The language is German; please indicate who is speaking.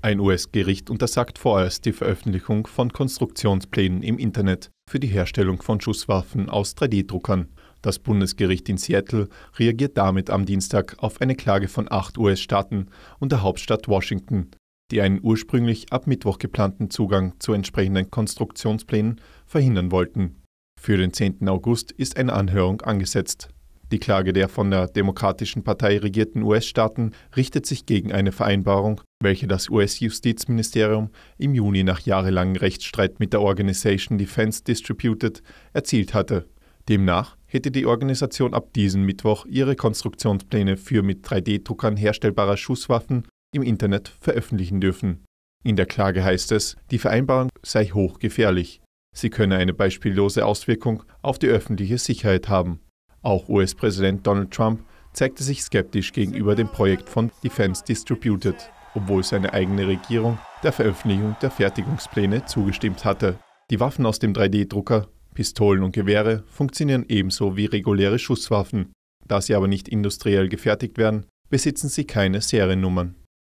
Speaker 1: Ein US-Gericht untersagt vorerst die Veröffentlichung von Konstruktionsplänen im Internet für die Herstellung von Schusswaffen aus 3D-Druckern. Das Bundesgericht in Seattle reagiert damit am Dienstag auf eine Klage von acht US-Staaten und der Hauptstadt Washington, die einen ursprünglich ab Mittwoch geplanten Zugang zu entsprechenden Konstruktionsplänen verhindern wollten. Für den 10. August ist eine Anhörung angesetzt. Die Klage der von der Demokratischen Partei regierten US-Staaten richtet sich gegen eine Vereinbarung welche das US-Justizministerium im Juni nach jahrelangem Rechtsstreit mit der Organisation Defense Distributed erzielt hatte. Demnach hätte die Organisation ab diesem Mittwoch ihre Konstruktionspläne für mit 3D-Druckern herstellbare Schusswaffen im Internet veröffentlichen dürfen. In der Klage heißt es, die Vereinbarung sei hochgefährlich. Sie könne eine beispiellose Auswirkung auf die öffentliche Sicherheit haben. Auch US-Präsident Donald Trump zeigte sich skeptisch gegenüber dem Projekt von Defense Distributed obwohl seine eigene Regierung der Veröffentlichung der Fertigungspläne zugestimmt hatte. Die Waffen aus dem 3D-Drucker, Pistolen und Gewehre funktionieren ebenso wie reguläre Schusswaffen. Da sie aber nicht industriell gefertigt werden, besitzen sie keine Seriennummern.